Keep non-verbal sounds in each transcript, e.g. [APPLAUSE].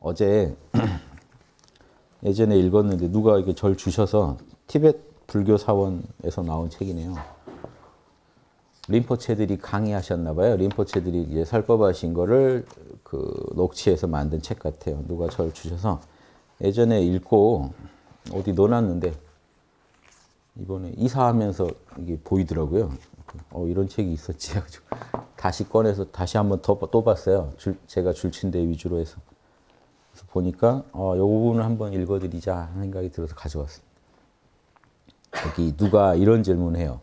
어제 [CLEARS THROAT] 예전에 읽었는데 누가 이게절 주셔서 티벳 불교 사원에서 나온 책이네요. 림포체들이 강의하셨나 봐요. 림포체들이 이제 살법하신 거를 그 녹취해서 만든 책 같아요. 누가 절 주셔서 예전에 읽고 어디 넣어놨는데 이번에 이사하면서 이게 보이더라고요. 어 이런 책이 있었지 해가지고 다시 꺼내서 다시 한 번 또 봤어요. 줄, 제가 줄친대 위주로 해서. 보니까 어, 이 부분을 한 번 읽어드리자 하는 생각이 들어서 가져왔습니다. 여기 누가 이런 질문해요.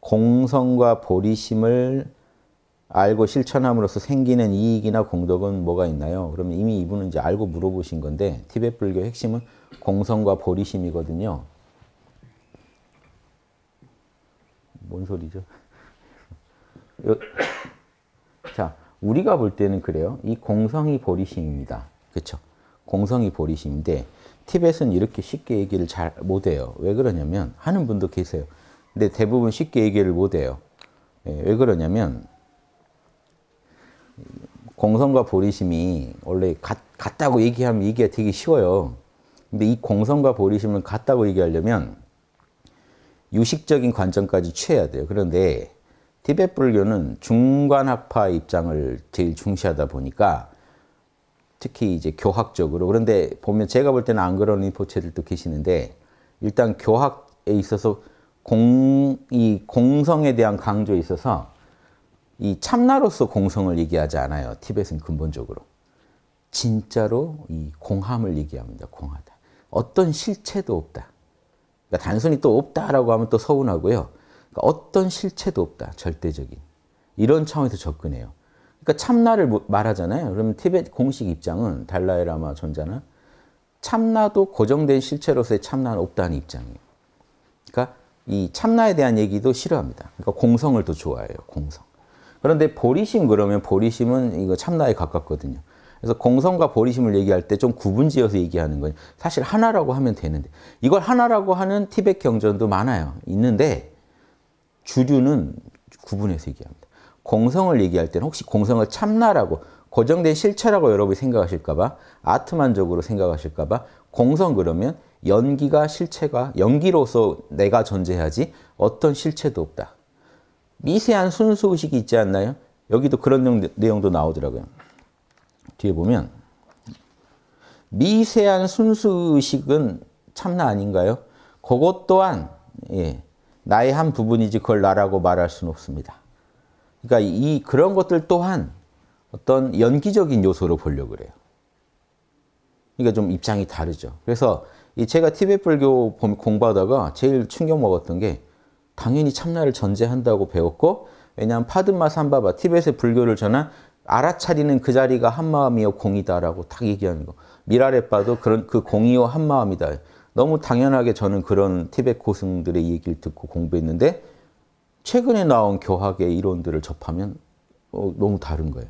공성과 보리심을 알고 실천함으로써 생기는 이익이나 공덕은 뭐가 있나요? 그러면 이미 이분은 이제 알고 물어보신 건데 티벳 불교 핵심은 공성과 보리심이거든요. 뭔 소리죠? 요, 자, 우리가 볼 때는 그래요. 이 공성이 보리심입니다. 그렇 공성이 보리심인데 티벳은 이렇게 쉽게 얘기를 잘 못해요. 왜 그러냐면 하는 분도 계세요. 근데 대부분 쉽게 얘기를 못해요. 예, 왜 그러냐면 공성과 보리심이 원래 같, 다고 얘기하면 얘기가 되게 쉬워요. 근데 이 공성과 보리심을 같다고 얘기하려면 유식적인 관점까지 취해야 돼요. 그런데 티벳 불교는 중간학파 입장을 제일 중시하다 보니까 특히 이제 교학적으로 그런데 보면 제가 볼 때는 안 그런 리포체들도 계시는데 일단 교학에 있어서 공, 이 공성에 대한 강조에 있어서 이 참나로서 공성을 얘기하지 않아요. 티벳은 근본적으로. 진짜로 이 공함을 얘기합니다. 공하다. 어떤 실체도 없다. 그러니까 단순히 또 없다라고 하면 또 서운하고요. 그러니까 어떤 실체도 없다. 절대적인. 이런 차원에서 접근해요. 그러니까 참나를 뭐 말하잖아요. 그러면 티벳 공식 입장은 달라이라마 존자나 참나도 고정된 실체로서의 참나는 없다는 입장이에요. 그러니까 이 참나에 대한 얘기도 싫어합니다. 그러니까 공성을 더 좋아해요. 공성. 그런데 보리심 그러면 보리심은 이거 참나에 가깝거든요. 그래서 공성과 보리심을 얘기할 때 좀 구분지어서 얘기하는 거예요. 사실 하나라고 하면 되는데 이걸 하나라고 하는 티벳 경전도 많아요. 있는데 주류는 구분해서 얘기합니다. 공성을 얘기할 때는 혹시 공성을 참나라고 고정된 실체라고 여러분이 생각하실까봐 아트만적으로 생각하실까봐 공성 그러면 연기가 실체가 연기로서 내가 존재하지 어떤 실체도 없다. 미세한 순수의식이 있지 않나요? 여기도 그런 내용도 나오더라고요. 뒤에 보면 미세한 순수의식은 참나 아닌가요? 그것 또한 예, 나의 한 부분이지 그걸 나라고 말할 수는 없습니다. 그러니까 이 그런 것들 또한 어떤 연기적인 요소로 보려 그래요. 그러니까 좀 입장이 다르죠. 그래서 이 제가 티벳 불교 공부하다가 제일 충격 먹었던 게 당연히 참나를 전제한다고 배웠고 왜냐하면 파드마 삼바바 티벳의 불교를 전한 알아차리는 그 자리가 한마음이요 공이다라고 딱 얘기하는 거. 미라레빠도 그런 그 공이요 한마음이다. 너무 당연하게 저는 그런 티벳 고승들의 얘기를 듣고 공부했는데 최근에 나온 교학의 이론들을 접하면 어, 너무 다른 거예요.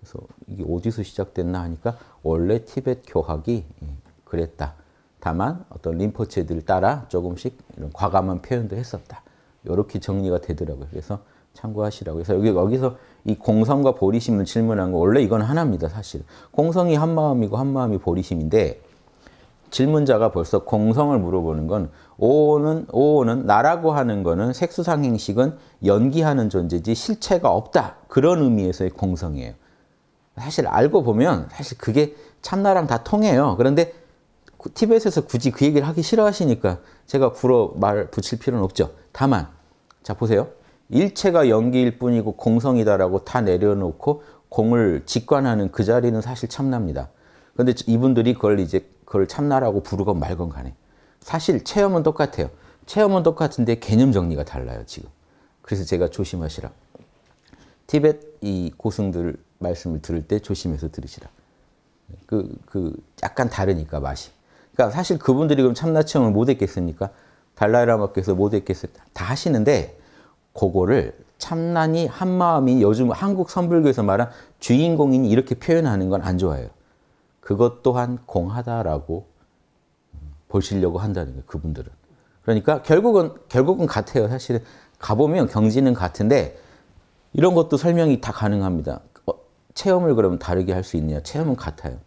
그래서 이게 어디서 시작됐나 하니까 원래 티벳 교학이 예, 그랬다. 다만 어떤 림포체들을 따라 조금씩 이런 과감한 표현도 했었다. 이렇게 정리가 되더라고요. 그래서 참고하시라고 해서 여기 여기서 이 공성과 보리심을 질문한 거 원래 이건 하나입니다 사실 공성이 한 마음이고 한 마음이 보리심인데 질문자가 벌써 공성을 물어보는 건 오는 오는 나라고 하는 거는 색수상행식은 연기하는 존재지 실체가 없다. 그런 의미에서의 공성이에요. 사실 알고 보면 사실 그게 참나랑 다 통해요. 그런데 티벳에서 굳이 그 얘기를 하기 싫어하시니까 제가 구로 말 붙일 필요는 없죠. 다만 자 보세요. 일체가 연기일 뿐이고 공성이다라고 다 내려놓고 공을 직관하는 그 자리는 사실 참납니다. 그런데 이분들이 그걸 이제 그걸 참나라고 부르건 말건 간에 사실 체험은 똑같아요. 체험은 똑같은데 개념 정리가 달라요, 지금. 그래서 제가 조심하시라. 티벳 이 고승들 말씀을 들을 때 조심해서 들으시라. 그, 그, 약간 다르니까 맛이. 그러니까 사실 그분들이 그럼 참나 체험을 못 했겠습니까? 달라이라마께서 못 했겠어요. 다 하시는데, 그거를 참나니 한마음이 요즘 한국 선불교에서 말한 주인공인이 이렇게 표현하는 건 안 좋아요. 그것 또한 공하다라고 보시려고 한다는 거예요. 그분들은. 그러니까 결국은 결국은 같아요. 사실은 가보면 경지는 같은데 이런 것도 설명이 다 가능합니다. 어, 체험을 그러면 다르게 할 수 있느냐? 체험은 같아요.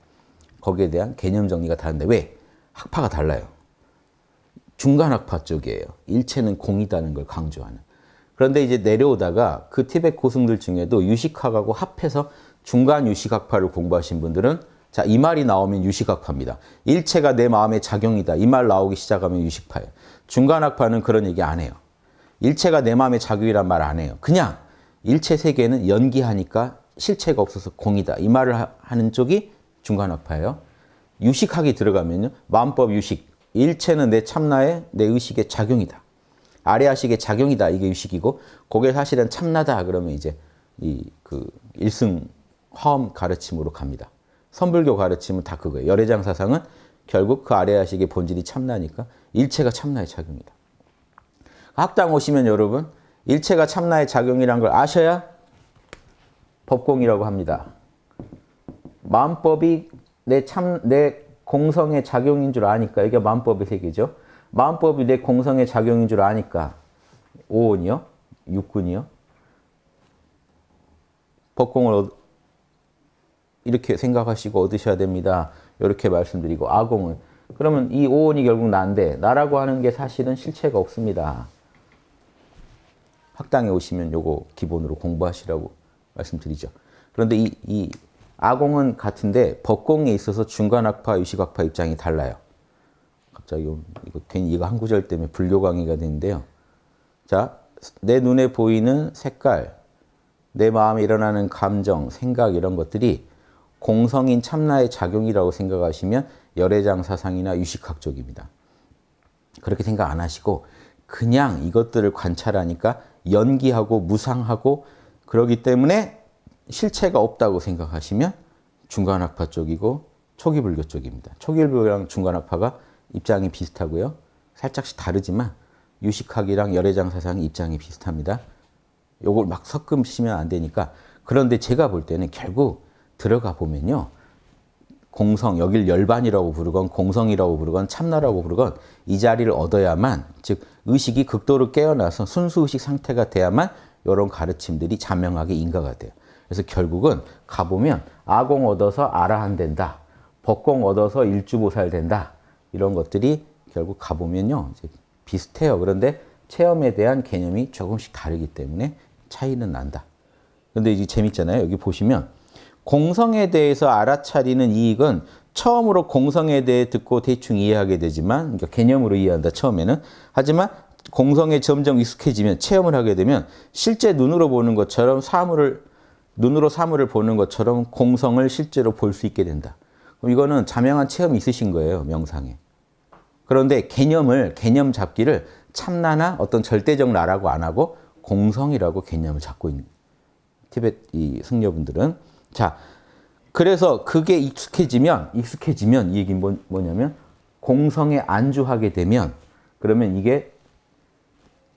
거기에 대한 개념 정리가 다른데 왜? 학파가 달라요. 중간 학파 쪽이에요. 일체는 공이다는 걸 강조하는. 그런데 이제 내려오다가 그 티벳 고승들 중에도 유식학하고 합해서 중간 유식학파를 공부하신 분들은 자, 이 말이 나오면 유식학파입니다. 일체가 내 마음의 작용이다. 이 말 나오기 시작하면 유식파예요. 중간학파는 그런 얘기 안 해요. 일체가 내 마음의 작용이란 말 안 해요. 그냥 일체 세계는 연기하니까 실체가 없어서 공이다. 이 말을 하는 쪽이 중간학파예요. 유식학이 들어가면요. 마음법 유식. 일체는 내 참나의 내 의식의 작용이다. 아래아식의 작용이다. 이게 유식이고 그게 사실은 참나다. 그러면 이제 이 그 일승 화엄 가르침으로 갑니다. 선불교 가르침은 다 그거예요. 열애장 사상은 결국 그 아래야식의 본질이 참나니까 일체가 참나의 작용이다. 학당 오시면 여러분 일체가 참나의 작용이란 걸 아셔야 법공이라고 합니다. 마음법이 내 참, 내 공성의 작용인 줄 아니까 이게 마음법의 세계죠. 마음법이 내 공성의 작용인 줄 아니까 오온이요? 육군이요? 법공을 이렇게 생각하시고 얻으셔야 됩니다. 이렇게 말씀드리고 아공은 그러면 이 오온이 결국 나인데 나라고 하는 게 사실은 실체가 없습니다. 학당에 오시면 요거 기본으로 공부하시라고 말씀드리죠. 그런데 이, 이 아공은 같은데 법공에 있어서 중간학파, 유식학파 입장이 달라요. 갑자기 이거 괜히 이거 한 구절 때문에 불교 강의가 되는데요. 자, 내 눈에 보이는 색깔, 내 마음에 일어나는 감정, 생각 이런 것들이 공성인 참나의 작용이라고 생각하시면 열애장 사상이나 유식학 쪽입니다. 그렇게 생각 안 하시고 그냥 이것들을 관찰하니까 연기하고 무상하고 그러기 때문에 실체가 없다고 생각하시면 중간학파 쪽이고 초기 불교 쪽입니다. 초기 불교랑 중간학파가 입장이 비슷하고요. 살짝씩 다르지만 유식학이랑 열애장 사상 입장이 비슷합니다. 요걸 막 섞으시면 안 되니까 그런데 제가 볼 때는 결국 들어가 보면요. 공성, 여길 열반이라고 부르건 공성이라고 부르건 참나라고 부르건 이 자리를 얻어야만 즉 의식이 극도로 깨어나서 순수 의식 상태가 돼야만 이런 가르침들이 자명하게 인가가 돼요. 그래서 결국은 가보면 아공 얻어서 아라한 된다. 법공 얻어서 일주보살 된다. 이런 것들이 결국 가보면요. 비슷해요. 그런데 체험에 대한 개념이 조금씩 다르기 때문에 차이는 난다. 근데 이제 재밌잖아요. 여기 보시면 공성에 대해서 알아차리는 이익은 처음으로 공성에 대해 듣고 대충 이해하게 되지만 그러니까 개념으로 이해한다 처음에는 하지만 공성에 점점 익숙해지면 체험을 하게 되면 실제 눈으로 보는 것처럼 사물을 눈으로 사물을 보는 것처럼 공성을 실제로 볼 수 있게 된다. 이거는 자명한 체험이 있으신 거예요 명상에. 그런데 개념을 개념 잡기를 참나나 어떤 절대적 나라고 안 하고 공성이라고 개념을 잡고 있는 티벳 이 승려분들은 자, 그래서 그게 익숙해지면, 익숙해지면 이 얘기는 뭐, 뭐냐면 공성에 안주하게 되면 그러면 이게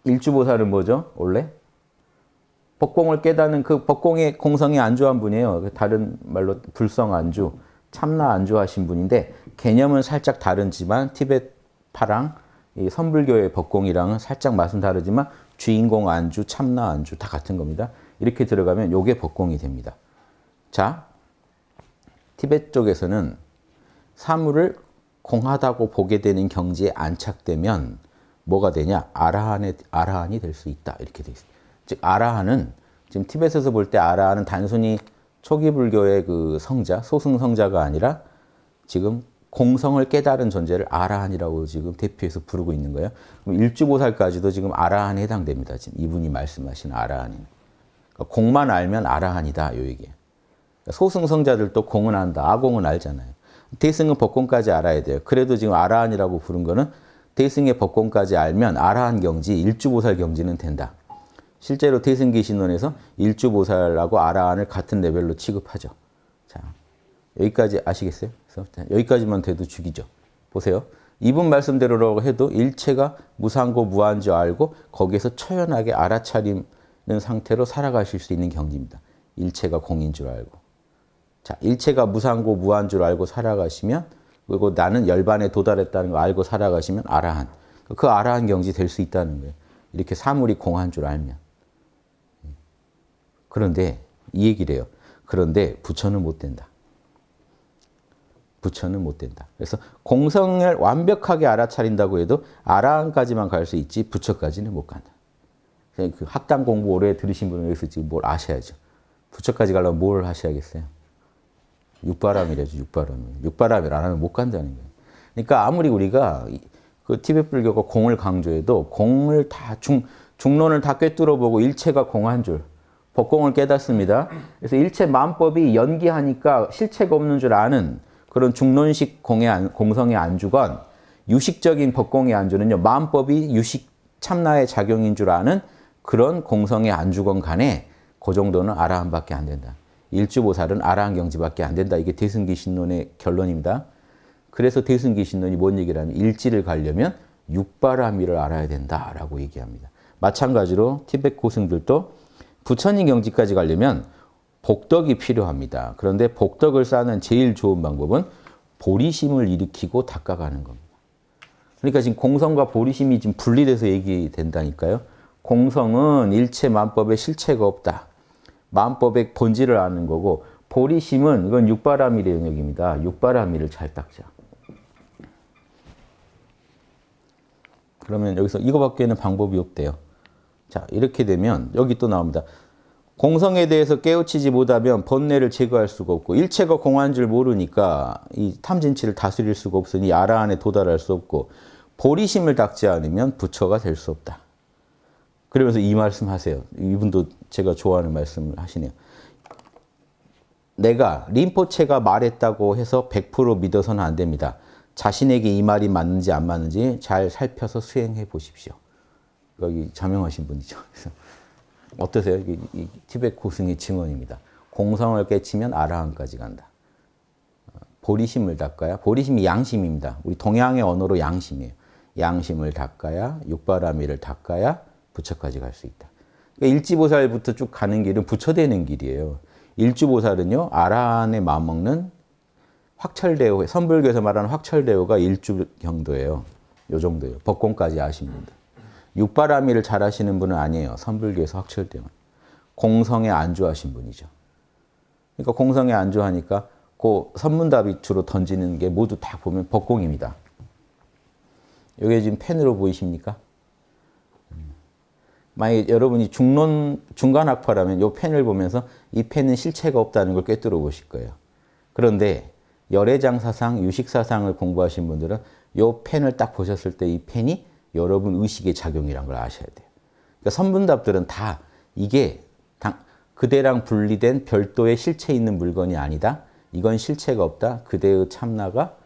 일주보살은 뭐죠? 원래? 법공을 깨닫는 그 법공의 공성에 안주한 분이에요. 그 다른 말로 불성 안주, 참나 안주하신 분인데 개념은 살짝 다른지만 티벳 파랑 선불교의 법공이랑은 살짝 맛은 다르지만 주인공 안주, 참나 안주 다 같은 겁니다. 이렇게 들어가면 요게 법공이 됩니다. 자, 티벳 쪽에서는 사물을 공하다고 보게 되는 경지에 안착되면 뭐가 되냐? 아라한에, 아라한이 될 수 있다. 이렇게 돼 있어요. 즉, 아라한은 지금 티벳에서 볼 때 아라한은 단순히 초기 불교의 그 성자, 소승 성자가 아니라 지금 공성을 깨달은 존재를 아라한이라고 지금 대표해서 부르고 있는 거예요. 그럼 일주보살까지도 지금 아라한에 해당됩니다. 지금 이분이 말씀하신 아라한이. 그러니까 공만 알면 아라한이다. 요 얘기예요. 소승성자들도 공은 안다. 아공은 알잖아요. 대승은 법공까지 알아야 돼요. 그래도 지금 아라한이라고 부른 거는 대승의 법공까지 알면 아라한 경지, 일주보살 경지는 된다. 실제로 대승기 신론에서 일주보살하고 아라한을 같은 레벨로 취급하죠. 자, 여기까지 아시겠어요? 여기까지만 돼도 죽이죠. 보세요. 이분 말씀대로라고 해도 일체가 무상고 무한지 알고 거기에서 처연하게 알아차리는 상태로 살아가실 수 있는 경지입니다. 일체가 공인 줄 알고. 자, 일체가 무상고 무한 줄 알고 살아가시면 그리고 나는 열반에 도달했다는 걸 알고 살아가시면 아라한. 그 아라한 경지 될 수 있다는 거예요. 이렇게 사물이 공한 줄 알면. 그런데 이 얘기래요. 그런데 부처는 못 된다. 부처는 못 된다. 그래서 공성을 완벽하게 알아차린다고 해도 아라한까지만 갈 수 있지 부처까지는 못 간다. 그 학당 공부 오래 들으신 분은 여기서 지금 뭘 아셔야죠. 부처까지 가려면 뭘 하셔야겠어요? 육바람이래죠. 육바람 육바람을 안 하면 못 간다는 거예요. 그러니까 아무리 우리가 그티베 불교가 공을 강조해도 공을 다 중, 중론을 다 꿰뚫어 보고 일체가 공한 줄 법공을 깨닫습니다. 그래서 일체 만법이 연기하니까 실체가 없는 줄 아는 그런 중론식 공의 안, 공성의 안주건 유식적인 법공의 안주는요. 만법이 유식 참나의 작용인 줄 아는 그런 공성의 안주건 간에 그 정도는 알아함밖에 안 된다. 일주보살은 아라한경지밖에 안 된다. 이게 대승기신론의 결론입니다. 그래서 대승기신론이 뭔 얘기를 하면 일지를 가려면 육바라밀을 알아야 된다라고 얘기합니다. 마찬가지로 티벳 고승들도 부처님 경지까지 가려면 복덕이 필요합니다. 그런데 복덕을 쌓는 제일 좋은 방법은 보리심을 일으키고 닦아가는 겁니다. 그러니까 지금 공성과 보리심이 지금 분리돼서 얘기된다니까요. 공성은 일체 만법의 실체가 없다. 만법의 본질을 아는 거고 보리심은 이건 육바라밀의 영역입니다. 육바라밀을 잘 닦자. 그러면 여기서 이거밖에는 방법이 없대요. 자 이렇게 되면 여기 또 나옵니다. 공성에 대해서 깨우치지 못하면 번뇌를 제거할 수가 없고 일체가 공한 줄 모르니까 이 탐진치를 다스릴 수가 없으니 야라 안에 도달할 수 없고 보리심을 닦지 않으면 부처가 될 수 없다. 그러면서 이 말씀하세요. 이분도 제가 좋아하는 말씀을 하시네요. 내가 림포체가 말했다고 해서 100% 믿어서는 안 됩니다. 자신에게 이 말이 맞는지 안 맞는지 잘 살펴서 수행해 보십시오. 여기 자명하신 분이죠. 그래서 어떠세요? 이, 이 티벳 고승의 증언입니다. 공성을 깨치면 아라한까지 간다. 어, 보리심을 닦아야 보리심이 양심입니다. 우리 동양의 언어로 양심이에요. 양심을 닦아야 육바라미를 닦아야 부처까지 갈 수 있다. 그러니까 일지보살부터 쭉 가는 길은 부처되는 길이에요. 일주보살은요, 아란에 맞먹는 확철대오, 선불교에서 말하는 확철대오가 일주 정도예요. 요 정도예요. 법공까지 아십니다. 육바라미를 잘 하시는 분은 아니에요. 선불교에서 확철대오. 공성에 안주하신 분이죠. 그러니까 공성에 안주하니까 그 선문답이 주로 던지는 게 모두 다 보면 법공입니다. 이게 지금 펜으로 보이십니까? 만약 여러분이 중론 중간 학파라면 이 펜을 보면서 이 펜은 실체가 없다는 걸 꿰뚫어 보실 거예요. 그런데 열애장 사상, 유식 사상을 공부하신 분들은 이 펜을 딱 보셨을 때 이 펜이 여러분 의식의 작용이란 걸 아셔야 돼요. 그러니까 선분답들은 다 이게 당, 그대랑 분리된 별도의 실체 있는 물건이 아니다. 이건 실체가 없다. 그대의 참나가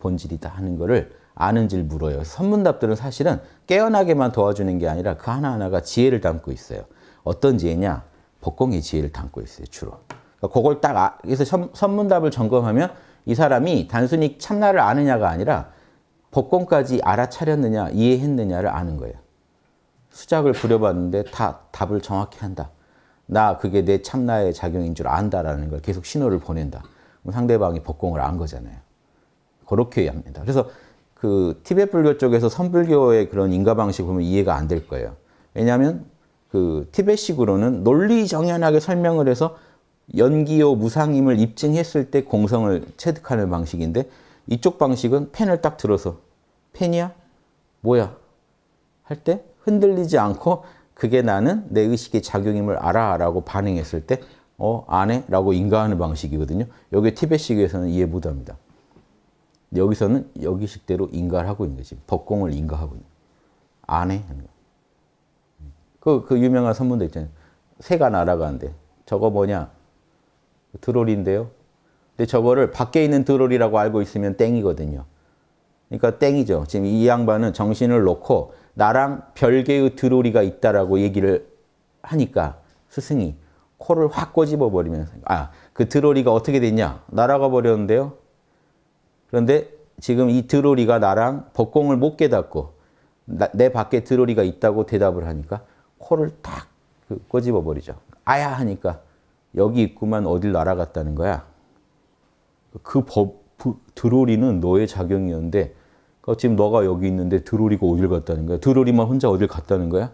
본질이다 하는 거를 아는지를 물어요. 선문답들은 사실은 깨어나게만 도와주는 게 아니라 그 하나하나가 지혜를 담고 있어요. 어떤 지혜냐? 법공의 지혜를 담고 있어요, 주로. 그러니까 그걸 딱, 아, 그래서 선문답을 점검하면 이 사람이 단순히 참나를 아느냐가 아니라 법공까지 알아차렸느냐, 이해했느냐를 아는 거예요. 수작을 부려봤는데 다 답을 정확히 한다. 나 그게 내 참나의 작용인 줄 안다라는 걸 계속 신호를 보낸다. 상대방이 법공을 안 거잖아요. 그렇게 합니다. 그래서 그티벳 불교 쪽에서 선불교의 그런 인가 방식 보면 이해가 안 될 거예요. 왜냐하면 그티벳식으로는 논리 정연하게 설명을 해서 연기요 무상임을 입증했을 때 공성을 체득하는 방식인데 이쪽 방식은 펜을 딱 들어서 펜이야? 뭐야? 할 때 흔들리지 않고 그게 나는 내 의식의 작용임을 알아 라고 반응했을 때 어, 안 해? 라고 인가하는 방식이거든요. 여기 티벳식에서는 이해 못합니다. 여기서는 여기 식대로 인가를 하고 있는 거지. 법공을 인가하고 있는 안 해. 그, 그 유명한 선문도 있잖아요. 새가 날아가는데 저거 뭐냐? 드롤인데요. 근데 저거를 밖에 있는 드롤이라고 알고 있으면 땡이거든요. 그러니까 땡이죠. 지금 이 양반은 정신을 놓고 나랑 별개의 드롤이가 있다라고 얘기를 하니까 스승이 코를 확 꼬집어 버리면서 아, 그 드롤이가 어떻게 됐냐? 날아가 버렸는데요. 그런데 지금 이 드로리가 나랑 법공을 못 깨닫고 나, 내 밖에 드로리가 있다고 대답을 하니까 코를 탁꺼집어 그 버리죠. 아야 하니까 여기 있구만 어딜 날아갔다는 거야. 그 법, 드로리는 너의 작용이었는데 그 지금 너가 여기 있는데 드로리가 어딜 갔다는 거야. 드로리만 혼자 어딜 갔다는 거야.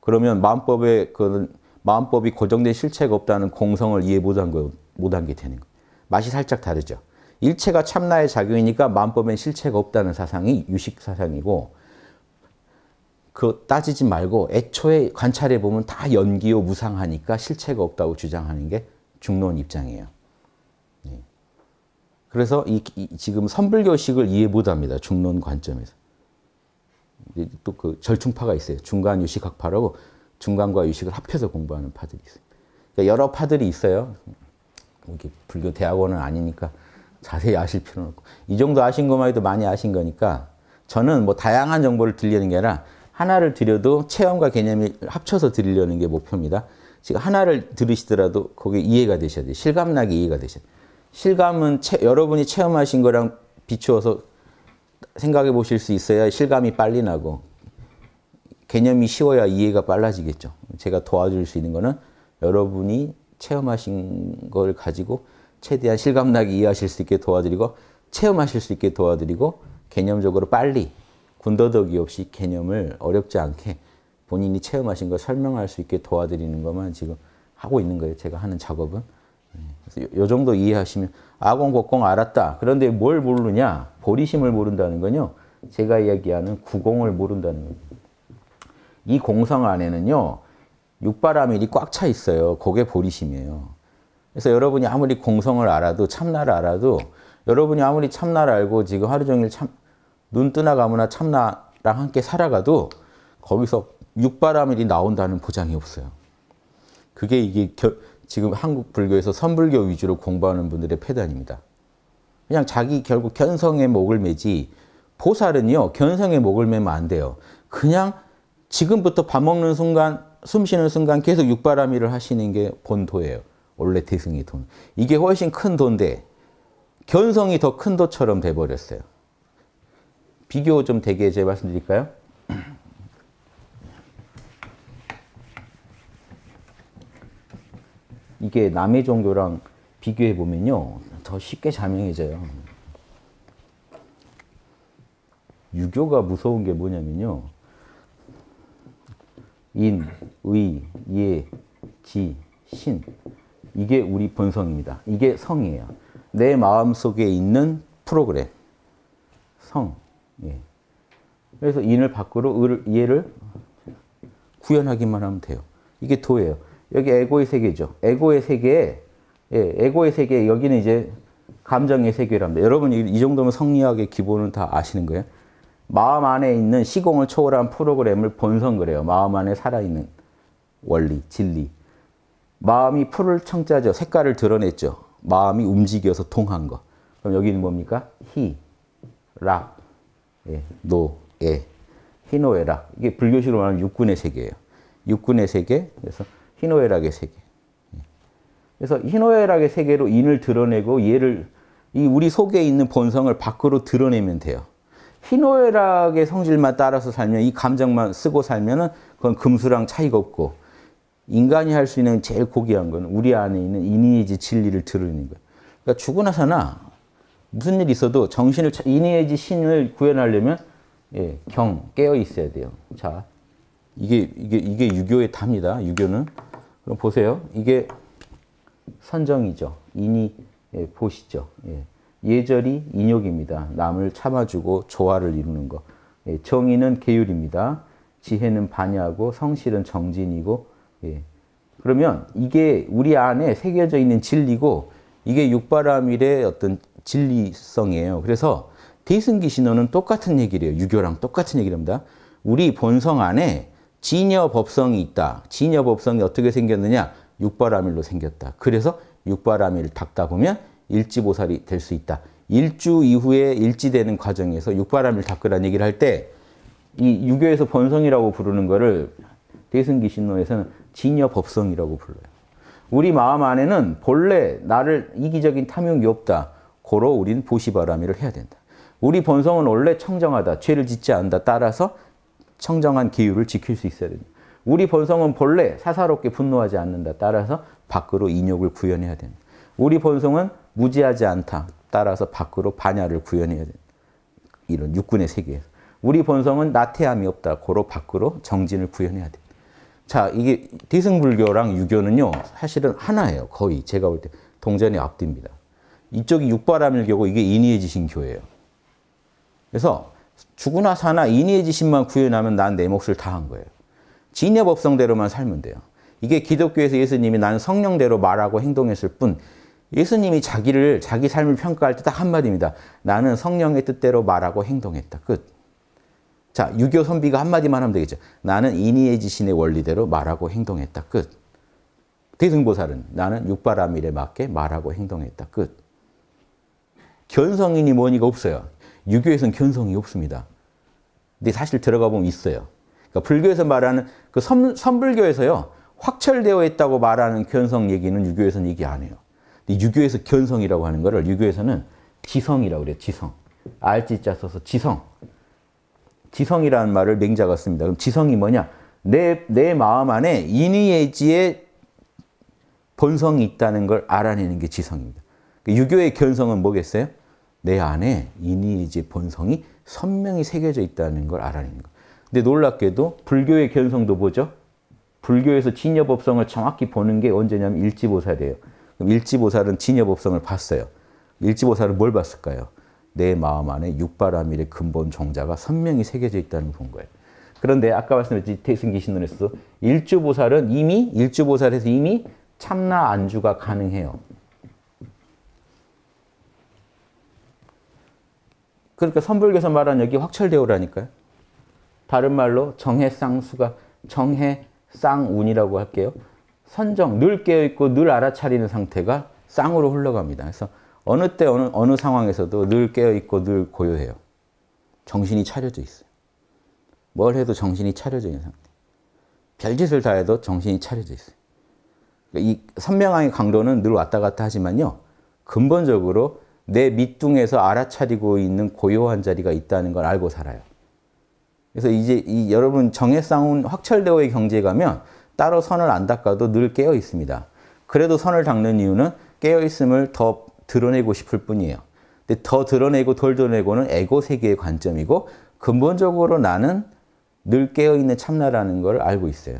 그러면 마음법의 그 마음법이 고정된 실체가 없다는 공성을 이해 못한 거 못한 게 되는 거. 맛이 살짝 다르죠. 일체가 참나의 작용이니까 만법엔 실체가 없다는 사상이 유식 사상이고 그 따지지 말고 애초에 관찰해 보면 다 연기요 무상하니까 실체가 없다고 주장하는 게 중론 입장이에요. 네. 그래서 이, 이 지금 선불교식을 이해 못합니다. 중론 관점에서 또 그 절충파가 있어요. 중간 유식학파라고 중간과 유식을 합해서 공부하는 파들이 있어요. 그러니까 여러 파들이 있어요. 이게 불교 대학원은 아니니까 자세히 아실 필요는 없고 이 정도 아신 것만 해도 많이 아신 거니까 저는 뭐 다양한 정보를 들리는 게 아니라 하나를 드려도 체험과 개념이 합쳐서 드리려는 게 목표입니다. 지금 하나를 들으시더라도 거기에 이해가 되셔야 돼요. 실감나게 이해가 되셔야 돼요. 실감은 체, 여러분이 체험하신 거랑 비추어서 생각해 보실 수 있어야 실감이 빨리 나고 개념이 쉬워야 이해가 빨라지겠죠. 제가 도와줄 수 있는 거는 여러분이 체험하신 걸 가지고 최대한 실감나게 이해하실 수 있게 도와드리고 체험하실 수 있게 도와드리고 개념적으로 빨리 군더더기 없이 개념을 어렵지 않게 본인이 체험하신 걸 설명할 수 있게 도와드리는 것만 지금 하고 있는 거예요. 제가 하는 작업은. 네. 그래서 요, 정도 이해하시면 아공곡공 알았다. 그런데 뭘 모르냐? 보리심을 모른다는 건요. 제가 이야기하는 구공을 모른다는 거예요. 이 공성 안에는요. 육바라밀이 꽉 차 있어요. 그게 보리심이에요. 그래서 여러분이 아무리 공성을 알아도 참나를 알아도 여러분이 아무리 참나를 알고 지금 하루 종일 참, 눈 뜨나 가무나 참나랑 함께 살아가도 거기서 육바라밀이 나온다는 보장이 없어요. 그게 이게 결, 지금 한국 불교에서 선불교 위주로 공부하는 분들의 패단입니다. 그냥 자기 결국 견성에 목을 매지 보살은요 견성에 목을 매면 안 돼요. 그냥 지금부터 밥 먹는 순간 숨 쉬는 순간 계속 육바라밀을 하시는 게 본도예요. 원래 대승이 돈. 이게 훨씬 큰 돈데 견성이 더 큰돈처럼 돼버렸어요. 비교 좀 되게 제 말씀드릴까요? [CLEARS THROAT] 이게 남의 종교랑 비교해 보면요. 더 쉽게 자명해져요. 유교가 무서운 게 뭐냐면요. 인, 의, 예, 지, 신. 이게 우리 본성입니다. 이게 성이에요. 내 마음 속에 있는 프로그램. 성. 예. 그래서 인을 밖으로 을, 얘를 구현하기만 하면 돼요. 이게 도예요. 여기 에고의 세계죠. 에고의 세계에, 예, 에고의 세계 여기는 이제 감정의 세계랍니다. 여러분, 이, 이 정도면 성리학의 기본은 다 아시는 거예요. 마음 안에 있는 시공을 초월한 프로그램을 본성 그래요. 마음 안에 살아있는 원리, 진리. 마음이 풀을 청자죠. 색깔을 드러냈죠. 마음이 움직여서 동한 거. 그럼 여기는 뭡니까? 히, 라, 예, 노, 예. 히노에라. 예, 이게 불교식으로 말하면 육군의 세계예요. 육군의 세계, 그래서 히노에락의 예, 세계. 예. 그래서 히노에락의 세계로 인을 드러내고 얘를 이 우리 속에 있는 본성을 밖으로 드러내면 돼요. 희노애락의 성질만 따라서 살면 이 감정만 쓰고 살면은 그건 금수랑 차이가 없고 인간이 할 수 있는 제일 고귀한 건 우리 안에 있는 이니에지 진리를 들으는 거예요. 그러니까 죽으나 사나 무슨 일이 있어도 정신을 이니에지 신을 구현하려면 예, 경 깨어 있어야 돼요. 자, 이게 이게 이게 유교의 답니다. 유교는 그럼 보세요. 이게 선정이죠. 인이 예, 보시죠. 예. 절이 인욕입니다. 남을 참아주고 조화를 이루는 것. 예, 정의는 계율입니다. 지혜는 반야고 성실은 정진이고 예. 그러면 이게 우리 안에 새겨져 있는 진리고 이게 육바라밀의 어떤 진리성이에요. 그래서 대승기 신호는 똑같은 얘기를 해요. 유교랑 똑같은 얘기를합니다 우리 본성 안에 진여 법성이 있다. 진여 법성이 어떻게 생겼느냐? 육바라밀로 생겼다. 그래서 육바라밀을 닦다 보면 일지보살이 될 수 있다. 일주 이후에 일지되는 과정에서 육바라밀닦으라는 얘기를 할 때 이 유교에서 본성이라고 부르는 거를 대승기 신호에서는 진여법성이라고 불러요. 우리 마음 안에는 본래 나를 이기적인 탐욕이 없다. 고로 우린 보시바라미를 해야 된다. 우리 본성은 원래 청정하다. 죄를 짓지 않다 따라서 청정한 기율을 지킬 수 있어야 된다. 우리 본성은 본래 사사롭게 분노하지 않는다. 따라서 밖으로 인욕을 구현해야 된다. 우리 본성은 무지하지 않다. 따라서 밖으로 반야를 구현해야 된다. 이런 육군의 세계에서. 우리 본성은 나태함이 없다. 고로 밖으로 정진을 구현해야 된다. 자, 이게 대승불교랑 유교는요, 사실은 하나예요. 거의 제가 볼 때 동전의 앞뒤입니다. 이쪽이 육바라밀교고 이게 인위해지신 교예요. 그래서 죽으나 사나 인위해지신만 구현하면 난 내 몫을 다 한 거예요. 진의 법성대로만 살면 돼요. 이게 기독교에서 예수님이 나는 성령대로 말하고 행동했을 뿐 예수님이 자기를 자기 삶을 평가할 때 딱 한마디입니다. 나는 성령의 뜻대로 말하고 행동했다. 끝. 자, 6 2 선비가 한마디만 하면 되겠죠. 나는 인의의 지신의 원리대로 말하고 행동했다. 끝. 대승보살은 나는 육바라밀에 맞게 말하고 행동했다. 끝. 견성이 뭐니가 없어요. 유교에서는 견성이 없습니다. 근데 사실 들어가 보면 있어요. 그러니까 불교에서 말하는 그 선, 선불교에서요. 확철되어 있다고 말하는 견성 얘기는 유교에서는 얘기 안 해요. 근데 유교에서 견성이라고 하는 거를 유교에서는 지성이라고 그래요. 지성. 알지자 써서 지성. 지성이라는 말을 맹자가 씁니다. 그럼 지성이 뭐냐? 내, 내 마음 안에 이니에지의 본성이 있다는 걸 알아내는 게 지성입니다. 그 유교의 견성은 뭐겠어요? 내 안에 이니에지의 본성이 선명히 새겨져 있다는 걸 알아내는 거. 근데 놀랍게도 불교의 견성도 보죠? 불교에서 진여법성을 정확히 보는 게 언제냐면 일지보살이에요. 그럼 일지보살은 진여법성을 봤어요. 일지보살은 뭘 봤을까요? 내 마음 안에 육바라밀의 근본 종자가 선명히 새겨져 있다는 걸본 거예요. 그런데 아까 말씀드렸지 태승기 신론에서도 일주보살은 이미 일주보살에서 이미 참나 안주가 가능해요. 그러니까 선불교에서 말한 여기 확철대오라니까요. 다른 말로 정해쌍수가 정해쌍운이라고 할게요. 선정, 늘 깨어있고 늘 알아차리는 상태가 쌍으로 흘러갑니다. 그래서 어느 때 어느, 어느 상황에서도 늘 깨어있고 늘 고요해요. 정신이 차려져 있어요. 뭘 해도 정신이 차려져 있는 상태. 별짓을 다 해도 정신이 차려져 있어요. 그러니까 이선명함 강도는 늘 왔다 갔다 하지만요. 근본적으로 내 밑둥에서 알아차리고 있는 고요한 자리가 있다는 걸 알고 살아요. 그래서 이제 이 여러분 정에 쌓은 확철대오의 경지에 가면 따로 선을 안 닦아도 늘 깨어 있습니다. 그래도 선을 닦는 이유는 깨어 있음을 더 드러내고 싶을 뿐이에요. 근데 더 드러내고 덜 드러내고는 에고 세계의 관점이고 근본적으로 나는 늘 깨어있는 참나라는 걸 알고 있어요.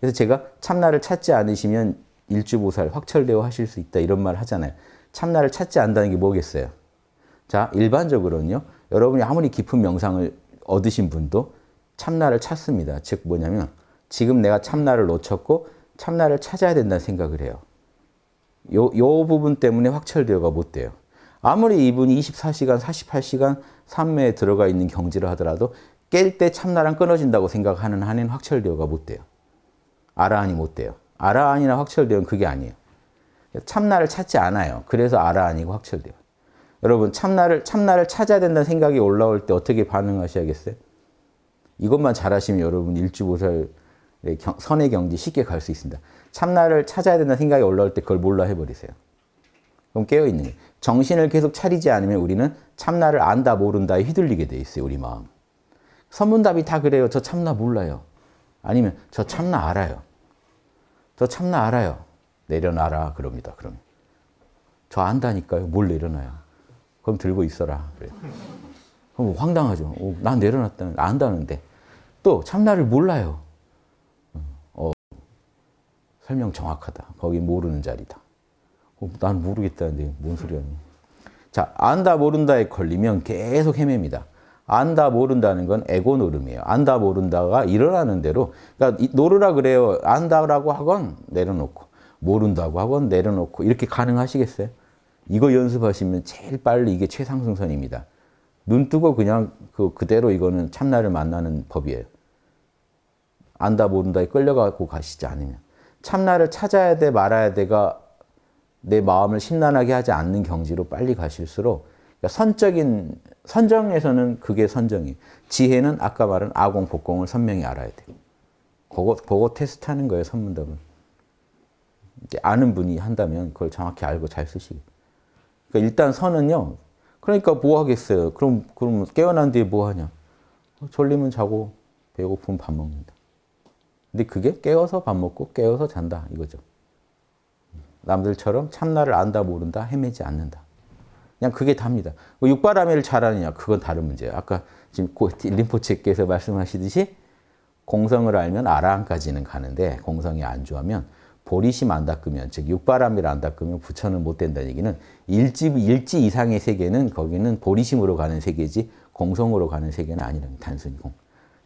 그래서 제가 참나를 찾지 않으시면 일주보살 확철되어 하실 수 있다 이런 말 하잖아요. 참나를 찾지 않다는 게 뭐겠어요? 자, 일반적으로는요. 여러분이 아무리 깊은 명상을 얻으신 분도 참나를 찾습니다. 즉 뭐냐면 지금 내가 참나를 놓쳤고 참나를 찾아야 된다는 생각을 해요. 요, 요 부분 때문에 확철대어가 못 돼요. 아무리 이분이 24시간, 48시간 산매에 들어가 있는 경지를 하더라도 깰 때 참나랑 끊어진다고 생각하는 한은 확철대어가 못 돼요. 아라한이 못 돼요. 아라한이나 확철대어는 그게 아니에요. 참나를 찾지 않아요. 그래서 아라한이고 확철대어. 여러분 참나를 참나를 찾아야 된다는 생각이 올라올 때 어떻게 반응하셔야겠어요? 이것만 잘하시면 여러분 일주보살 예, 선의 경지 쉽게 갈 수 있습니다. 참나를 찾아야 된다는 생각이 올라올 때 그걸 몰라 해버리세요. 그럼 깨어있는 거예요. 정신을 계속 차리지 않으면 우리는 참나를 안다 모른다에 휘둘리게 돼 있어요. 우리 마음. 선문답이 다 그래요. 저 참나 몰라요. 아니면 저 참나 알아요. 저 참나 알아요. 내려놔라 그럽니다. 그럼 저 안다니까요. 뭘 내려놔요. 그럼 들고 있어라. 그래요. 그럼 뭐 황당하죠. 오, 난 내려놨다는 안다는데 또 참나를 몰라요. 설명 정확하다. 거기 모르는 자리다. 어, 난 모르겠다는데 뭔 소리야. 자, 안다 모른다에 걸리면 계속 헤맵니다. 안다 모른다는 건 에고 노름이에요. 안다 모른다가 일어나는 대로 그러니까 노르라 그래요. 안다라고 하건 내려놓고 모른다고 하건 내려놓고 이렇게 가능하시겠어요? 이거 연습하시면 제일 빨리 이게 최상승선입니다. 눈 뜨고 그냥 그 그대로 이거는 참나를 만나는 법이에요. 안다 모른다에 끌려가고 가시지 않으면. 참나를 찾아야 돼 말아야 돼가 내 마음을 심란하게 하지 않는 경지로 빨리 가실수록 그러니까 선적인 선정에서는 그게 선정이 지혜는 아까 말한 아공 복공을 선명히 알아야 돼요. 그거 그거 테스트하는 거예요 선문답은. 아는 분이 한다면 그걸 정확히 알고 잘 쓰시고. 그러니까 일단 선은요. 그러니까 뭐 하겠어요. 그럼 그럼 깨어난 뒤에 뭐 하냐. 졸리면 자고 배고프면 밥 먹는다. 근데 그게 깨워서 밥 먹고 깨워서 잔다 이거죠. 남들처럼 참나를 안다 모른다 헤매지 않는다. 그냥 그게 답니다. 그 육바람이를 잘하느냐 그건 다른 문제예요. 아까 지금 림포체께서 말씀하시듯이 공성을 알면 아라한까지는 가는데 공성이 안 좋으면 보리심 안 닦으면 즉 육바람이를 안 닦으면 부처는 못 된다는 얘기는 일지 일지 이상의 세계는 거기는 보리심으로 가는 세계지 공성으로 가는 세계는 아니라는 단순히 공.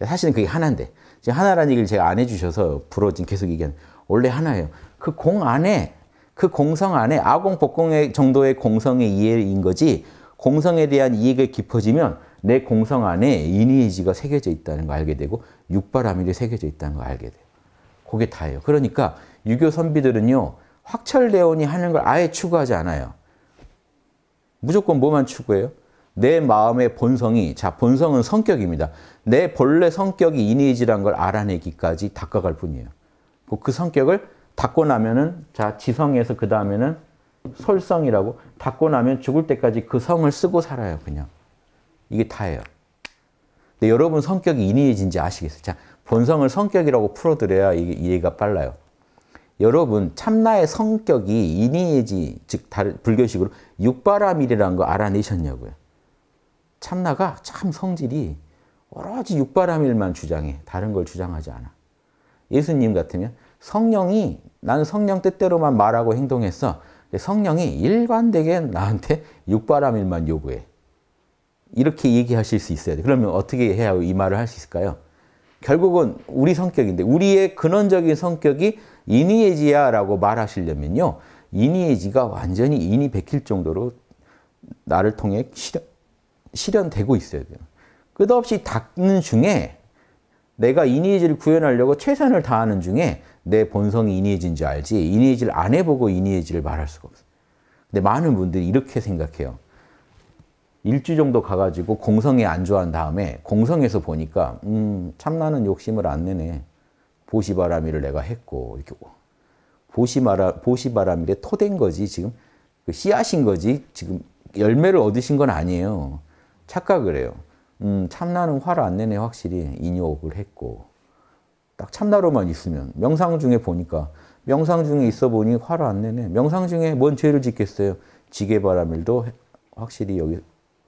사실은 그게 하나인데 지금 하나라는 얘기를 제가 안 해주셔서 불어 지금 계속 얘기하는 원래 하나예요. 그 공 안에 그 공성 안에 아공 복공의 정도의 공성의 이해인 거지 공성에 대한 이해가 깊어지면 내 공성 안에 인위의지가 새겨져 있다는 걸 알게 되고 육바라밀이 새겨져 있다는 걸 알게 돼요. 그게 다예요. 그러니까 유교 선비들은요. 확철대원이 하는 걸 아예 추구하지 않아요. 무조건 뭐만 추구해요? 내 마음의 본성이 자 본성은 성격입니다. 내 본래 성격이 이니지란 걸 알아내기까지 닦아갈 뿐이에요. 뭐 그 성격을 닦고 나면은 자 지성에서 그 다음에는 솔성이라고 닦고 나면 죽을 때까지 그 성을 쓰고 살아요 그냥 이게 다예요. 근데 여러분 성격이 이니지인지 아시겠어요? 자 본성을 성격이라고 풀어드려야 이게 이해가 빨라요. 여러분 참나의 성격이 이니지즉 다른 불교식으로 육바라밀이라는 거 알아내셨냐고요. 참나가 참 성질이 오로지 육바라밀만 주장해. 다른 걸 주장하지 않아. 예수님 같으면 성령이 나는 성령 뜻대로만 말하고 행동했어. 성령이 일관되게 나한테 육바라밀만 요구해. 이렇게 얘기하실 수 있어야 돼. 그러면 어떻게 해야 이 말을 할 수 있을까요? 결국은 우리 성격인데 우리의 근원적인 성격이 인이에지야라고 말하시려면요. 인이에지가 완전히 인이 백힐 정도로 나를 통해 실현, 실현되고 있어야 돼요. 끝없이 닦는 중에 내가 이니지를 구현하려고 최선을 다하는 중에 내 본성이 이니지인지 알지 이니지를 안 해보고 이니지를 말할 수가 없어요. 근데 많은 분들이 이렇게 생각해요. 일주 정도 가가지고 공성에 안주한 다음에 공성에서 보니까 음 참나는 욕심을 안 내네. 보시바라밀을 내가 했고 이렇게 보시마라 보시바라밀에 토된 거지 지금 그 씨앗인 거지 지금 열매를 얻으신 건 아니에요. 착각을 해요. 음, 참나는 화를 안 내네 확실히 인욕을 했고 딱 참나로만 있으면 명상 중에 보니까 명상 중에 있어 보니 화를 안 내네. 명상 중에 뭔 죄를 짓겠어요. 지게바람일도 확실히 여기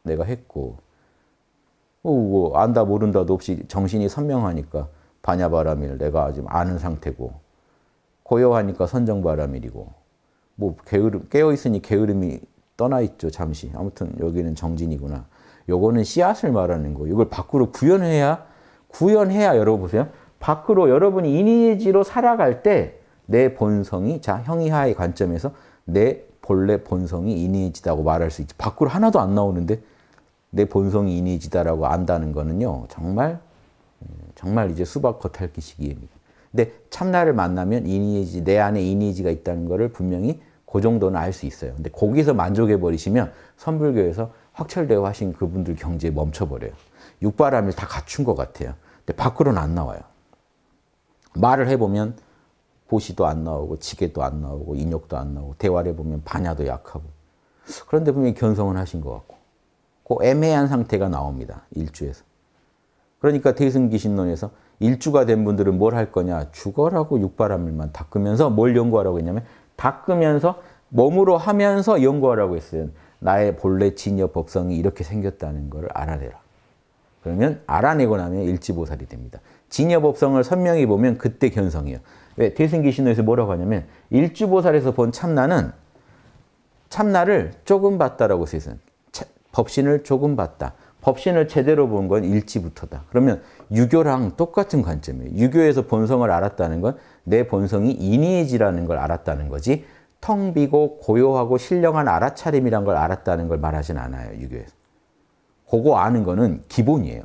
내가 했고 어, 뭐 안다 모른다도 없이 정신이 선명하니까 반야바람일 내가 지금 아는 상태고 고요하니까 선정바람일이고 뭐 게으름 깨어 있으니 게으름이 떠나 있죠 잠시 아무튼 여기는 정진이구나 요거는 씨앗을 말하는 거예요. 이걸 밖으로 구현해야 구현해야 여러분 보세요. 밖으로 여러분이 이니지로 살아갈 때 내 본성이 자 형이하의 관점에서 내 본래 본성이 이니지다고 말할 수 있지. 밖으로 하나도 안 나오는데 내 본성이 이니지다라고 안다는 거는요. 정말 음, 정말 이제 수박 겉핥기 시기입니다. 근데 참나를 만나면 이니지 내 안에 이니지가 있다는 거를 분명히 그 정도는 알 수 있어요. 근데 거기서 만족해 버리시면 선불교에서 확철대어 하신 그분들 경제 에 멈춰버려요. 육바람을 다 갖춘 것 같아요. 근데 밖으로는 안 나와요. 말을 해보면 보시도 안 나오고 지게도 안 나오고 인욕도 안 나오고 대화를 해보면 반야도 약하고 그런데 분명히 견성은 하신 것 같고 그 애매한 상태가 나옵니다. 일주에서. 그러니까 태승기신론에서 일주가 된 분들은 뭘 할 거냐 죽어라고 육바람일만 닦으면서 뭘 연구하라고 했냐면 닦으면서 몸으로 하면서 연구하라고 했어요. 나의 본래 진여 법성이 이렇게 생겼다는 것을 알아내라. 그러면 알아내고 나면 일지보살이 됩니다. 진여 법성을 선명히 보면 그때 견성이에요. 왜? 대승기신호에서 뭐라고 하냐면 일주보살에서 본 참나는 참나를 조금 봤다라고 쓰여있어요. 법신을 조금 봤다. 법신을 제대로 본 건 일지부터다. 그러면 유교랑 똑같은 관점이에요. 유교에서 본성을 알았다는 건 내 본성이 인이지라는걸 알았다는 거지 텅 비고 고요하고 신령한 알아차림이란 걸 알았다는 걸 말하진 않아요, 유교에서. 그거 아는 거는 기본이에요.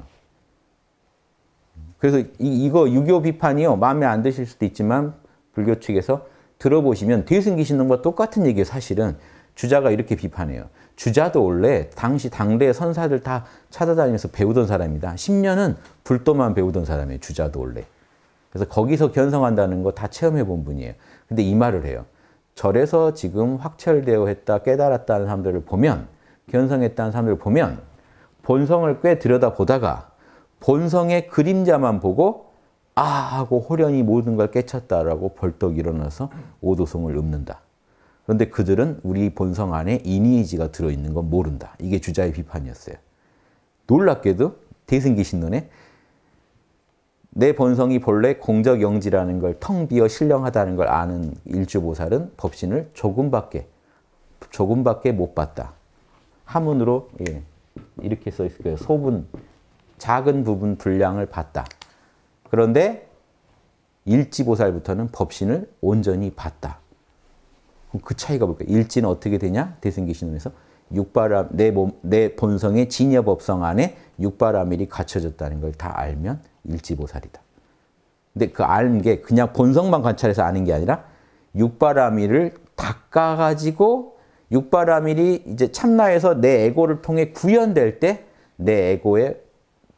그래서 이, 거 유교 비판이요. 마음에 안 드실 수도 있지만 불교 측에서 들어보시면 대승기 신론과 똑같은 얘기예요, 사실은. 주자가 이렇게 비판해요. 주자도 원래 당시 당대 선사들 다 찾아다니면서 배우던 사람이다. 10년은 불도만 배우던 사람이에요, 주자도 원래. 그래서 거기서 견성한다는 거 다 체험해 본 분이에요. 근데 이 말을 해요. 절에서 지금 확철되어 했다 깨달았다는 사람들을 보면 견성했다는 사람들을 보면 본성을 꽤 들여다보다가 본성의 그림자만 보고 아 하고 호련히 모든 걸 깨쳤다라고 벌떡 일어나서 오도성을 읊는다. 그런데 그들은 우리 본성 안에 이니이지가 들어있는 건 모른다. 이게 주자의 비판이었어요. 놀랍게도 대승기 신론에 내 본성이 본래 공적 영지라는 걸 텅 비어 신령하다는 걸 아는 일주보살은 법신을 조금밖에 조금밖에 못 봤다. 한문으로 예, 이렇게 써 있을 거예요. 소분 작은 부분 분량을 봤다. 그런데 일지보살부터는 법신을 온전히 봤다. 그 차이가 뭘까 일지는 어떻게 되냐? 대승기신론에서 육바람 내, 몸, 내 본성의 진여법성 안에 육바라밀이 갖춰졌다는 걸 다 알면 일지보살이다. 근데 그 아는 게 그냥 본성만 관찰해서 아는 게 아니라 육바라밀을 닦아가지고 육바라밀이 이제 참나에서 내 에고를 통해 구현될 때 내 에고의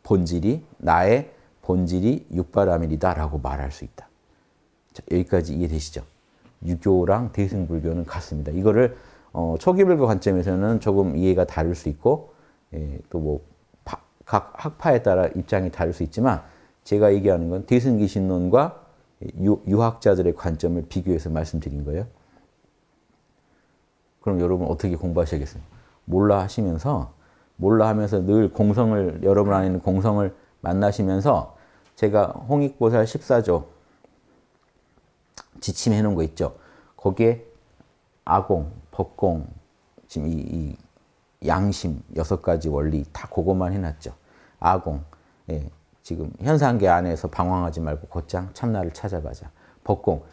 본질이 나의 본질이 육바라밀이다라고 말할 수 있다. 자, 여기까지 이해되시죠? 유교랑 대승불교는 같습니다. 이거를 어, 초기불교 관점에서는 조금 이해가 다를 수 있고 예, 또뭐 각 학파에 따라 입장이 다를 수 있지만 제가 얘기하는 건대승귀신론과 유학자들의 관점을 비교해서 말씀드린 거예요. 그럼 여러분 어떻게 공부하셔야겠어요? 몰라 하시면서 몰라 하면서 늘 공성을 여러분 안에 있는 공성을 만나시면서 제가 홍익보살 14조 지침해 놓은 거 있죠. 거기에 아공, 법공, 지금 이, 이 양심 여섯 가지 원리 다 그것만 해놨죠. 아공, 예, 지금 현상계 안에서 방황하지 말고 곧장 참나를 찾아가자. 법공,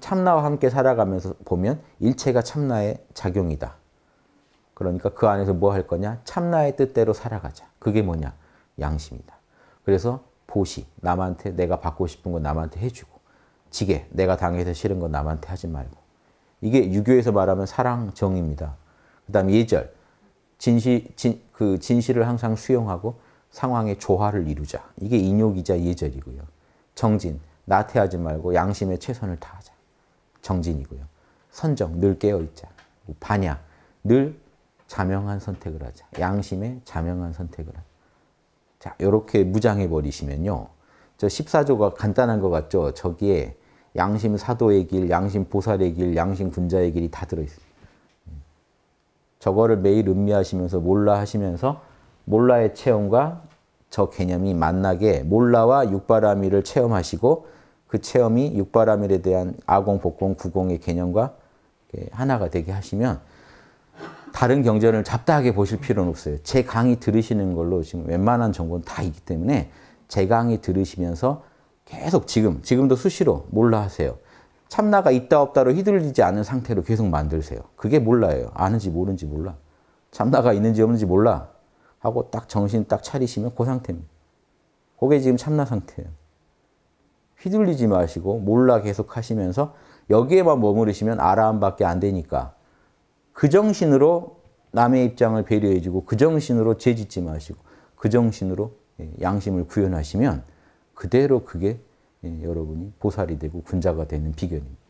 참나와 함께 살아가면서 보면 일체가 참나의 작용이다. 그러니까 그 안에서 뭐 할 거냐? 참나의 뜻대로 살아가자. 그게 뭐냐? 양심이다. 그래서 보시, 남한테 내가 받고 싶은 거 남한테 해주고 지게, 내가 당해서 싫은 거 남한테 하지 말고 이게 유교에서 말하면 사랑, 정입니다. 그 다음 예절, 진시, 진, 그 진실을 항상 수용하고 상황의 조화를 이루자. 이게 인욕이자 예절이고요. 정진, 나태하지 말고 양심에 최선을 다하자. 정진이고요. 선정, 늘 깨어있자. 반야, 늘 자명한 선택을 하자. 양심에 자명한 선택을 하자. 자, 이렇게 무장해버리시면요. 저 14조가 간단한 것 같죠? 저기에 양심 사도의 길, 양심 보살의 길, 양심 군자의 길이 다들어있습니 음. 저거를 매일 음미하시면서 몰라 하시면서 몰라의 체험과 저 개념이 만나게 몰라와 육바라밀을 체험하시고 그 체험이 육바라밀에 대한 아공, 복공, 구공의 개념과 하나가 되게 하시면 다른 경전을 잡다하게 보실 필요는 없어요. 제 강의 들으시는 걸로 지금 웬만한 정보는 다 있기 때문에 제 강의 들으시면서 계속 지금, 지금도 수시로 몰라 하세요. 참나가 있다 없다로 휘둘리지 않은 상태로 계속 만들세요. 그게 몰라예요. 아는지 모른지 몰라. 참나가 있는지 없는지 몰라. 하고 딱 정신 딱 차리시면 그 상태입니다. 그게 지금 참나 상태예요. 휘둘리지 마시고 몰라 계속 하시면서 여기에만 머무르시면 아라함밖에 안 되니까 그 정신으로 남의 입장을 배려해주고 그 정신으로 죄짓지 마시고 그 정신으로 예, 양심을 구현하시면 그대로 그게 예, 여러분이 보살이 되고 군자가 되는 비결입니다.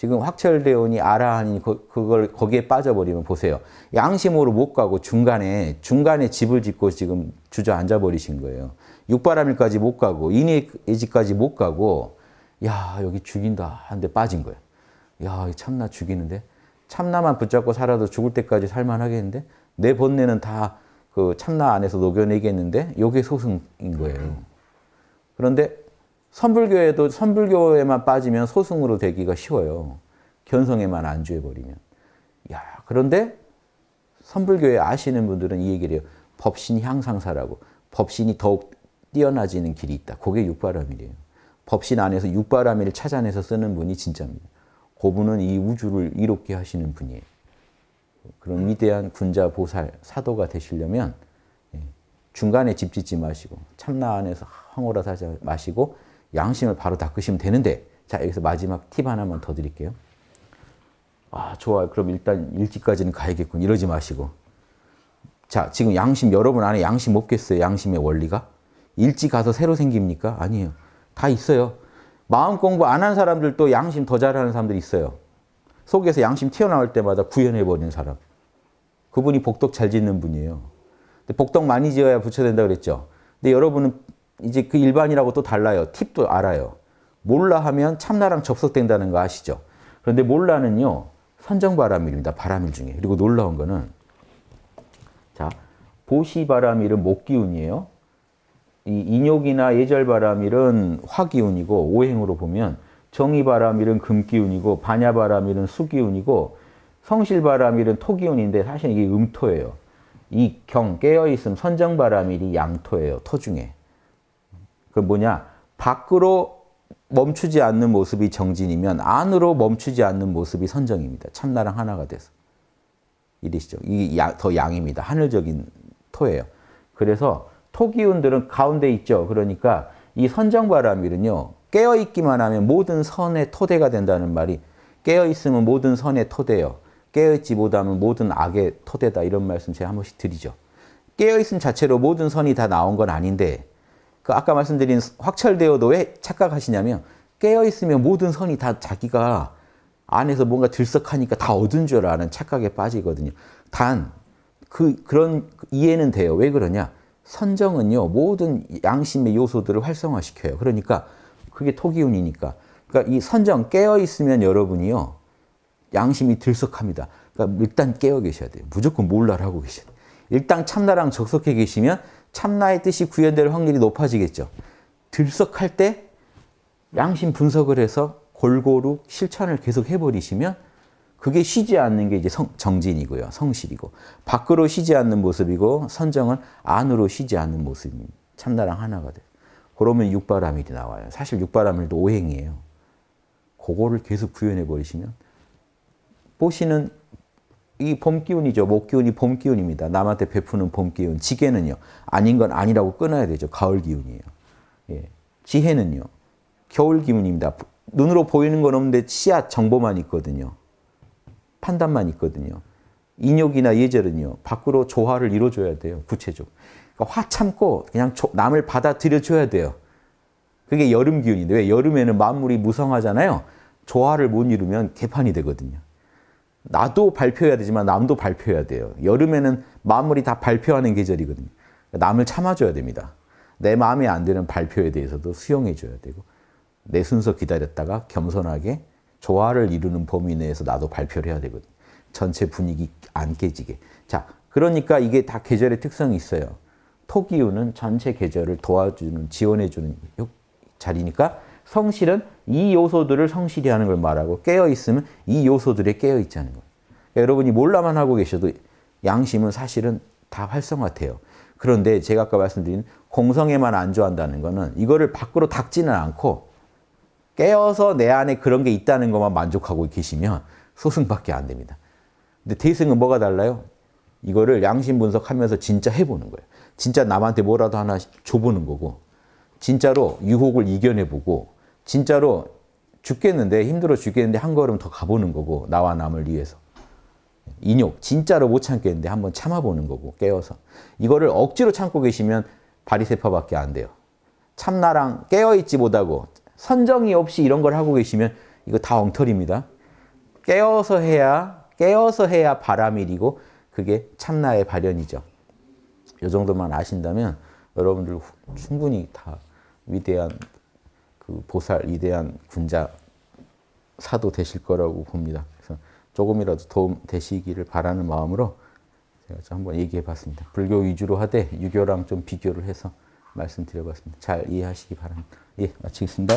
지금 확철대오니 아라하니 그, 걸 거기에 빠져버리면 보세요. 양심으로 못 가고 중간에 중간에 집을 짓고 지금 주저앉아 버리신 거예요. 육바람일까지 못 가고 인해지까지 못 가고 야 여기 죽인다 하는데 빠진 거예요. 야 참나 죽이는데 참나만 붙잡고 살아도 죽을 때까지 살만하겠는데 내 번뇌는 다 그 참나 안에서 녹여내겠는데 요게 소승인 거예요. 그런데 선불교에도 선불교에만 빠지면 소승으로 되기가 쉬워요. 견성에만 안주해버리면. 야, 그런데 선불교에 아시는 분들은 이 얘기를 해요. 법신 향상사라고. 법신이 더욱 뛰어나지는 길이 있다. 그게 육바라이에요 법신 안에서 육바라을 찾아내서 쓰는 분이 진짜입니다. 고분은 이 우주를 이롭게 하시는 분이에요. 그런 위대한 군자 보살 사도가 되시려면 예, 중간에 집 짓지 마시고 참나 안에서 황홀 하지 마시고 양심을 바로 닦으시면 되는데 자 여기서 마지막 팁 하나만 더 드릴게요. 아 좋아요. 그럼 일단 일찍까지는 가야겠군. 이러지 마시고 자 지금 양심 여러분 안에 양심 없겠어요. 양심의 원리가 일찍 가서 새로 생깁니까? 아니에요. 다 있어요. 마음 공부 안 한 사람들도 양심 더 잘하는 사람들 있어요. 속에서 양심 튀어나올 때마다 구현해버리는 사람. 그분이 복덕 잘 짓는 분이에요. 복덕 많이 지어야 부처 된다 그랬죠. 근데 여러분은 이제 그 일반이라고 또 달라요. 팁도 알아요. 몰라 하면 참나랑 접속된다는 거 아시죠? 그런데 몰라는요. 선정 바람일입니다. 바람일 중에. 그리고 놀라운 거는 자, 보시 바람일은 목기운이에요. 이 인욕이나 예절 바람일은 화기운이고 오행으로 보면 정의 바람일은 금기운이고 반야 바람일은 수기운이고 성실 바람일은 토기운인데 사실 이게 음토예요. 이 경 깨어 있음 선정 바람일이 양토예요. 토 중에. 그 뭐냐 밖으로 멈추지 않는 모습이 정진이면 안으로 멈추지 않는 모습이 선정입니다. 참나랑 하나가 돼서. 이리시죠. 이더 양입니다. 하늘적인 토예요. 그래서 토 기운들은 가운데 있죠. 그러니까 이 선정 바람일은요. 깨어 있기만 하면 모든 선의 토대가 된다는 말이 깨어 있으면 모든 선의 토대요. 깨어 있지 못하면 모든 악의 토대다 이런 말씀 제가 한 번씩 드리죠. 깨어 있음 자체로 모든 선이 다 나온 건 아닌데 그 아까 말씀드린 확철되어도 왜 착각하시냐면 깨어있으면 모든 선이 다 자기가 안에서 뭔가 들썩하니까 다 얻은 줄 아는 착각에 빠지거든요. 단, 그, 그런 이해는 돼요. 왜 그러냐? 선정은요, 모든 양심의 요소들을 활성화시켜요. 그러니까 그게 토기운이니까. 그러니까 이 선정 깨어있으면 여러분이요, 양심이 들썩합니다. 그러니까 일단 깨어 계셔야 돼요. 무조건 몰라를 하고 계셔야 돼요. 일단 참나랑 적속해 계시면 참나의 뜻이 구현될 확률이 높아지겠죠. 들썩할 때 양심 분석을 해서 골고루 실천을 계속 해버리시면 그게 쉬지 않는 게 이제 성, 정진이고요. 성실이고. 밖으로 쉬지 않는 모습이고 선정은 안으로 쉬지 않는 모습입니다. 참나랑 하나가 돼요. 그러면 육바라밀이 나와요. 사실 육바라밀도 오행이에요. 그거를 계속 구현해 버리시면 보시는 이봄 기운이죠. 목 기운이 봄 기운입니다. 남한테 베푸는 봄 기운. 지게는요. 아닌 건 아니라고 끊어야 되죠. 가을 기운이에요. 예. 지혜는요. 겨울 기운입니다. 눈으로 보이는 건 없는데 시야 정보만 있거든요. 판단만 있거든요. 인욕이나 예절은요. 밖으로 조화를 이뤄줘야 돼요. 구체적 그러니까 화 참고 그냥 남을 받아들여줘야 돼요. 그게 여름 기운인데 왜 여름에는 만물이 무성하잖아요. 조화를 못 이루면 개판이 되거든요. 나도 발표해야 되지만 남도 발표해야 돼요. 여름에는 마무리 다 발표하는 계절이거든요. 그러니까 남을 참아줘야 됩니다. 내 마음에 안 드는 발표에 대해서도 수용해줘야 되고 내 순서 기다렸다가 겸손하게 조화를 이루는 범위 내에서 나도 발표를 해야 되거든요. 전체 분위기 안 깨지게. 자, 그러니까 이게 다 계절의 특성이 있어요. 토기운은 전체 계절을 도와주는, 지원해주는 자리니까 성실은 이 요소들을 성실히 하는 걸 말하고 깨어 있으면 이 요소들에 깨어 있지 않은 거예요. 그러니까 여러분이 몰라만 하고 계셔도 양심은 사실은 다 활성화돼요. 그런데 제가 아까 말씀드린 공성에만 안주한다는 거는 이거를 밖으로 닦지는 않고 깨어서 내 안에 그런 게 있다는 것만 만족하고 계시면 소승밖에 안 됩니다. 근데 대승은 뭐가 달라요? 이거를 양심 분석하면서 진짜 해보는 거예요. 진짜 남한테 뭐라도 하나 줘보는 거고 진짜로 유혹을 이겨내보고 진짜로 죽겠는데 힘들어 죽겠는데 한 걸음 더 가보는 거고 나와 남을 위해서 인욕 진짜로 못 참겠는데 한번 참아보는 거고 깨어서 이거를 억지로 참고 계시면 바리세파밖에 안 돼요. 참나랑 깨어있지 못하고 선정이 없이 이런 걸 하고 계시면 이거 다 엉터리입니다. 깨어서 해야 깨어서 해야 바람일이고 그게 참나의 발현이죠. 이 정도만 아신다면 여러분들 충분히 다 위대한 그 보살 위대한 군자 사도 되실 거라고 봅니다. 그래서 조금이라도 도움 되시기를 바라는 마음으로 제가 한번 얘기해 봤습니다. 불교 위주로 하되 유교랑 좀 비교를 해서 말씀드려 봤습니다. 잘 이해하시기 바랍니다. 예, 마치겠습니다.